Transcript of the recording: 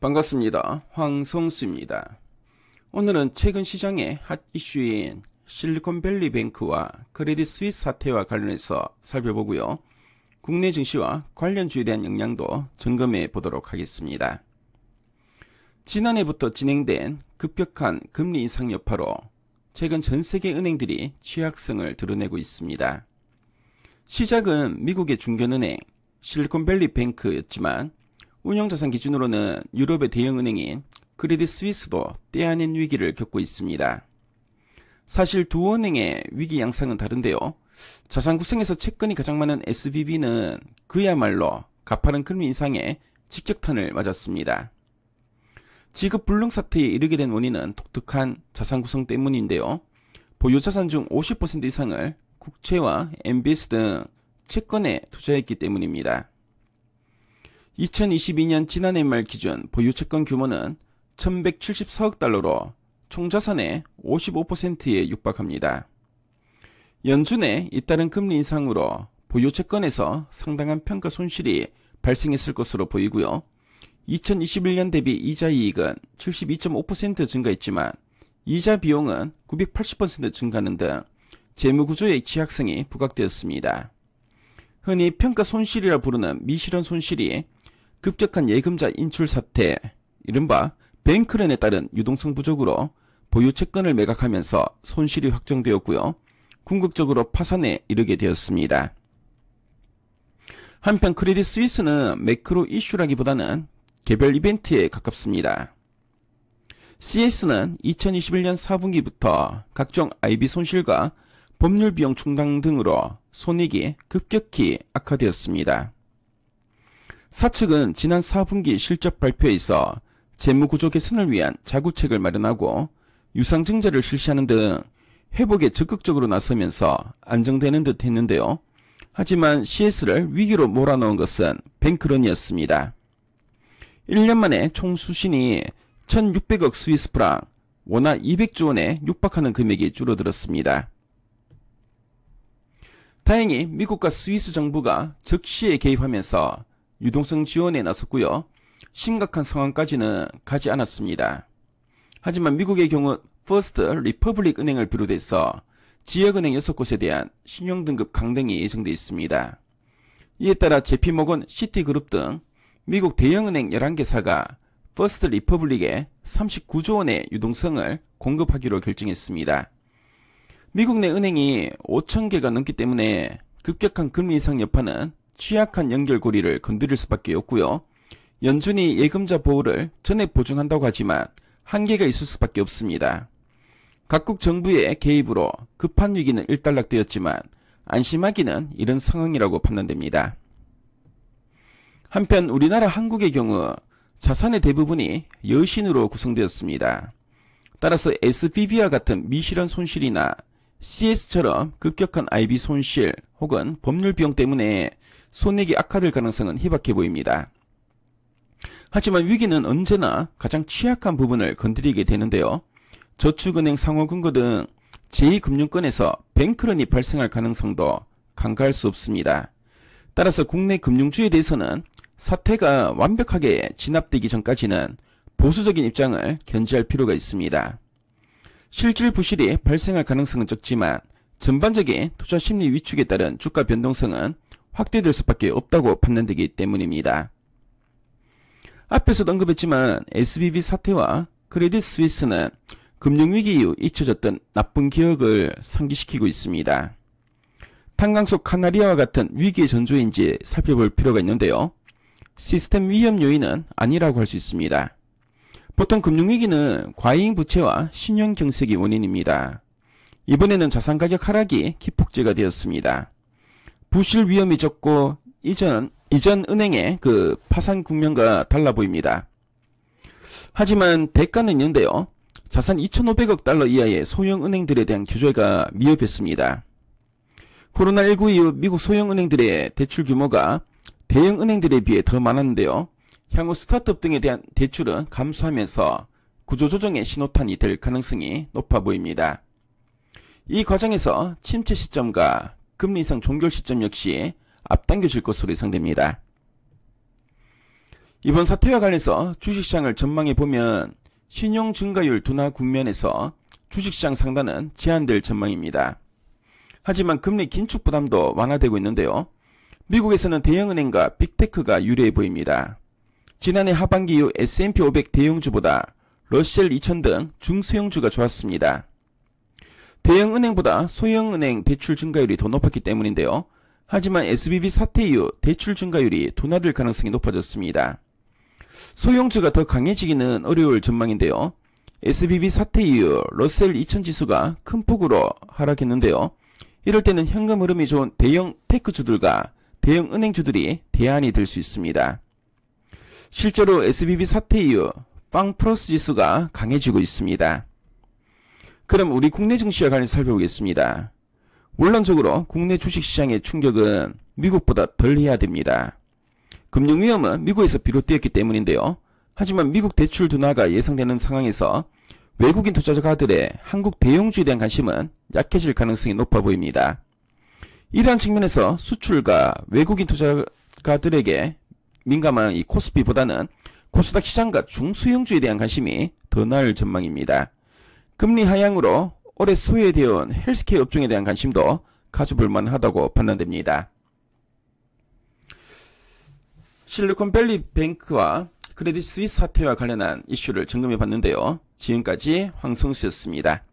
반갑습니다. 황성수입니다. 오늘은 최근 시장의 핫 이슈인 실리콘밸리 뱅크와 크레딧 스위스 사태와 관련해서 살펴보고요. 국내 증시와 관련 주에 대한 영향도 점검해 보도록 하겠습니다. 지난해부터 진행된 급격한 금리 인상 여파로 최근 전 세계 은행들이 취약성을 드러내고 있습니다. 시작은 미국의 중견은행 실리콘밸리 뱅크였지만 운영자산 기준으로는 유럽의 대형은행인 크레딧 스위스도 떼 아닌 위기를 겪고 있습니다. 사실 두 은행의 위기 양상은 다른데요. 자산 구성에서 채권이 가장 많은 SBB는 그야말로 가파른 금리 인상에 직격탄을 맞았습니다. 지급 불능 사태에 이르게 된 원인은 독특한 자산 구성 때문인데요. 보유 자산 중 50% 이상을 국채와 MBS 등 채권에 투자했기 때문입니다. 2022년 지난해 말 기준 보유 채권 규모는 1174억 달러로 총 자산의 55%에 육박합니다. 연준의 잇따른 금리 인상으로 보유 채권에서 상당한 평가 손실이 발생했을 것으로 보이고요. 2021년 대비 이자 이익은 72.5% 증가했지만 이자 비용은 980% 증가하는 등 재무구조의 취약성이 부각되었습니다. 흔히 평가 손실이라 부르는 미실현 손실이 급격한 예금자 인출 사태, 이른바 뱅크런에 따른 유동성 부족으로 보유 채권을 매각하면서 손실이 확정되었고요. 궁극적으로 파산에 이르게 되었습니다. 한편 크레딧 스위스는 매크로 이슈라기보다는 개별 이벤트에 가깝습니다. CS는 2021년 4분기부터 각종 IB 손실과 법률 비용 충당 등으로 손익이 급격히 악화되었습니다. 사측은 지난 4분기 실적 발표에 있어 재무구조 개선을 위한 자구책을 마련하고 유상증자를 실시하는 등 회복에 적극적으로 나서면서 안정되는 듯 했는데요. 하지만 CS를 위기로 몰아넣은 것은 뱅크런이었습니다. 1년 만에 총 수신이 1,600억 스위스프랑, 원화 200조 원에 육박하는 금액이 줄어들었습니다. 다행히 미국과 스위스 정부가 즉시에 개입하면서 유동성 지원에 나섰고요. 심각한 상황까지는 가지 않았습니다. 하지만 미국의 경우 퍼스트 리퍼블릭 은행을 비롯해서 지역은행 6곳에 대한 신용등급 강등이 예정되어 있습니다. 이에 따라 제피모건, 시티그룹 등 미국 대형은행 11개사가 퍼스트 리퍼블릭에 39조 원의 유동성을 공급하기로 결정했습니다. 미국 내 은행이 5천 개가 넘기 때문에 급격한 금리 인상 여파는 취약한 연결고리를 건드릴 수밖에 없고요. 연준이 예금자 보호를 전액 보증한다고 하지만 한계가 있을 수밖에 없습니다. 각국 정부의 개입으로 급한 위기는 일단락되었지만 안심하기는 이런 상황이라고 판단됩니다. 한편 우리나라 한국의 경우 자산의 대부분이 여신으로 구성되었습니다. 따라서 SPV와 같은 미실현 손실이나 CS처럼 급격한 IB 손실 혹은 법률 비용 때문에 손익이 악화될 가능성은 희박해 보입니다. 하지만 위기는 언제나 가장 취약한 부분을 건드리게 되는데요. 저축은행 상호금고 등 제2금융권에서 뱅크런이 발생할 가능성도 간과할 수 없습니다. 따라서 국내 금융주에 대해서는 사태가 완벽하게 진압되기 전까지는 보수적인 입장을 견지할 필요가 있습니다. 실질 부실이 발생할 가능성은 적지만 전반적인 투자 심리 위축에 따른 주가 변동성은 확대될 수밖에 없다고 판단되기 때문입니다. 앞에서 언급했지만 SBB 사태와 크레딧 스위스는 금융위기 이후 잊혀졌던 나쁜 기억을 상기시키고 있습니다. 탄광속 카나리아와 같은 위기의 전조인지 살펴볼 필요가 있는데요. 시스템 위험 요인은 아니라고 할 수 있습니다. 보통 금융위기는 과잉 부채와 신용 경색이 원인입니다. 이번에는 자산 가격 하락이 기폭제가 되었습니다. 부실 위험이 적고 이전 이전 은행의 그 파산 국면과 달라 보입니다. 하지만 대가는 있는데요. 자산 2,500억 달러 이하의 소형 은행들에 대한 규제가 미흡했습니다. 코로나19 이후 미국 소형 은행들의 대출 규모가 대형 은행들에 비해 더 많았는데요. 향후 스타트업 등에 대한 대출은 감소하면서 구조조정의 신호탄이 될 가능성이 높아 보입니다. 이 과정에서 침체 시점과 금리 인상 종결 시점 역시 앞당겨질 것으로 예상됩니다. 이번 사태와 관련해서 주식시장을 전망해 보면 신용 증가율 둔화 국면에서 주식시장 상단은 제한될 전망입니다. 하지만 금리 긴축 부담도 완화되고 있는데요. 미국에서는 대형은행과 빅테크가 유리해 보입니다. 지난해 하반기 이후 S&P 500 대형주보다 러셀 2000 등 중소형주가 좋았습니다. 대형 은행보다 소형 은행 대출 증가율이 더 높았기 때문인데요. 하지만 SBB 사태 이후 대출 증가율이 둔화될 가능성이 높아졌습니다. 소형주가 더 강해지기는 어려울 전망인데요. SBB 사태 이후 러셀 2000 지수가 큰 폭으로 하락했는데요. 이럴 때는 현금 흐름이 좋은 대형 테크주들과 대형 은행주들이 대안이 될 수 있습니다. 실제로 SBB 사태 이후 빵 플러스 지수가 강해지고 있습니다. 그럼 우리 국내 증시와 관련해서 살펴보겠습니다. 원론적으로 국내 주식시장의 충격은 미국보다 덜 해야 됩니다. 금융 위험은 미국에서 비롯되었기 때문인데요. 하지만 미국 대출 둔화가 예상되는 상황에서 외국인 투자자들의 한국 대형주에 대한 관심은 약해질 가능성이 높아 보입니다. 이러한 측면에서 수출과 외국인 투자가들에게 민감한 이 코스피보다는 코스닥 시장과 중소형주에 대한 관심이 더 나을 전망입니다. 금리 하향으로 올해 소외되어 온 헬스케어 업종에 대한 관심도 가져볼 만하다고 판단됩니다. 실리콘밸리 뱅크와 크레딧 스위스 사태와 관련한 이슈를 점검해 봤는데요. 지금까지 황성수였습니다.